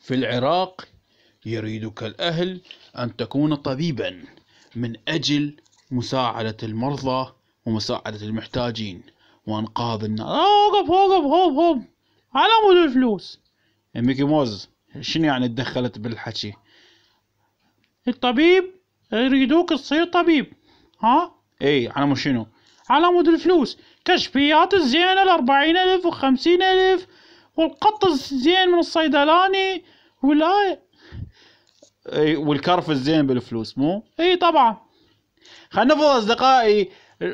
في العراق يريدك الأهل أن تكون طبيبا من أجل مساعدة المرضى ومساعدة المحتاجين وإنقاذ الناس أوقف آه، أوقف هوب هوب على مود الفلوس ميكي موز شنو يعني تدخلت بالحكي الطبيب يريدوك تصير طبيب ها اي على مود شنو على مود الفلوس كشفيات الزينة الأربعين ألف وخمسين ألف والقط الزين من الصيدلاني ولا اي والكرف الزين بالفلوس مو اي طبعا خلينا نفرض اصدقائي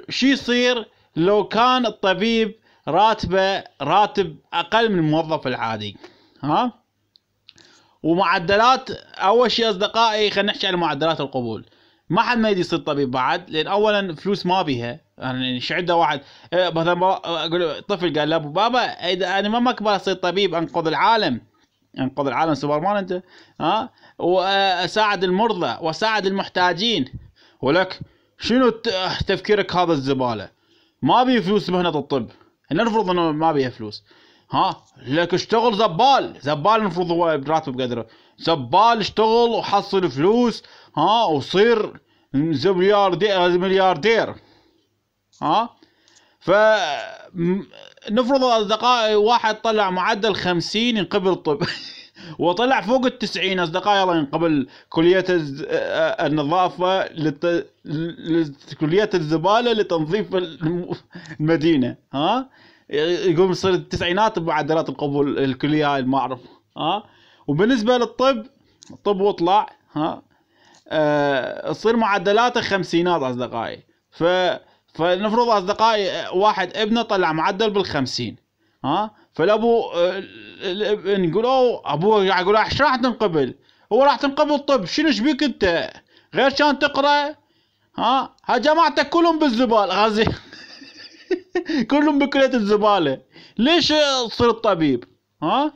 شو يصير لو كان الطبيب راتبه راتب اقل من الموظف العادي ها ومعدلات اول شيء اصدقائي خلينا نحكي عن معدلات القبول ما حد ما يدي يصير طبيب بعد لان اولا فلوس ما بيها يعني ايش عنده واحد إيه، مثلا اقول طفل قال لابو بابا انا ما اكبر اصير طبيب انقذ العالم انقذ العالم سوبرمان انت ها واساعد المرضى واساعد المحتاجين ولك شنو تفكيرك هذا الزباله ما بي فلوس مهنه الطب نفرض انه ما بيها فلوس ها لك اشتغل زبال زبال المفروض هو براتبه بقدره زبال اشتغل وحصل فلوس ها وصير ملياردير ملياردير ها ف نفرض اصدقائي واحد طلع معدل 50 ينقبل طب وطلع فوق التسعين اصدقائي الله ينقبل كلية النظافة لت... كلية الزبالة لتنظيف المدينة ها يقوم يصير التسعينات بمعدلات القبول الكليه ما اعرف ها وبالنسبه للطب الطب وطلع ها آه، تصير معدلاته خمسينات اصدقائي ف فنفرض اصدقائي واحد ابنه طلع معدل بالخمسين ها فالابو آه، نقول اوه ابوه قاعد يقول ايش راح تنقبل؟ هو راح تنقبل طب شنو ايش بيك انت؟ غير كان تقرا ها ها جماعتك كلهم بالزبال غازي كلهم بكلية الزبالة ليش صرت طبيب ها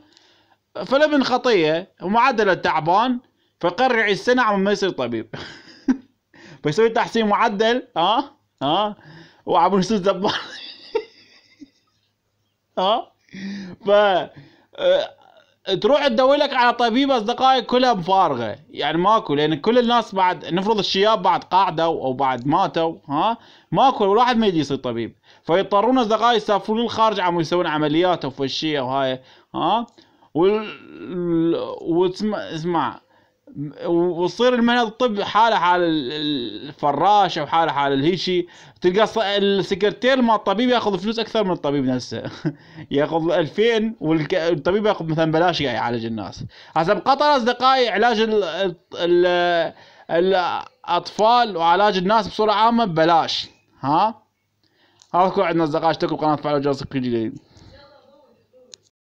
فلبن خطية ومعدله تعبان فقرع السنة عم ما يصير طبيب فيسوي تحسين معدل ها ها وعم يصير زبال ها ف آه، تروح تدوي لك على طبيب اصدقائك كلها مفارغه يعني ماكو لان كل الناس بعد نفرض الشياب بعد قعدوا او بعد ماتوا ها ماكو الواحد ما يجي يصير طبيب فيضطرون اصدقائي يسافرون للخارج عم يسوون عمليات وفشيه وهاي ها وال... وتسمع اسمع وتصير المهنه الطب حاله حال الفراش او حاله حال الهيشي تلقى السكرتير مال الطبيب ياخذ فلوس اكثر من الطبيب نفسه ياخذ 2000 والطبيب ياخذ مثلا بلاش قاعد يعني يعالج الناس هسه بقطر اصدقائي علاج الـ الـ الاطفال وعلاج الناس بصوره عامه ببلاش ها هذا كل عندنا اصدقاء اشتركوا بقناه فعلوا جرس كل جديد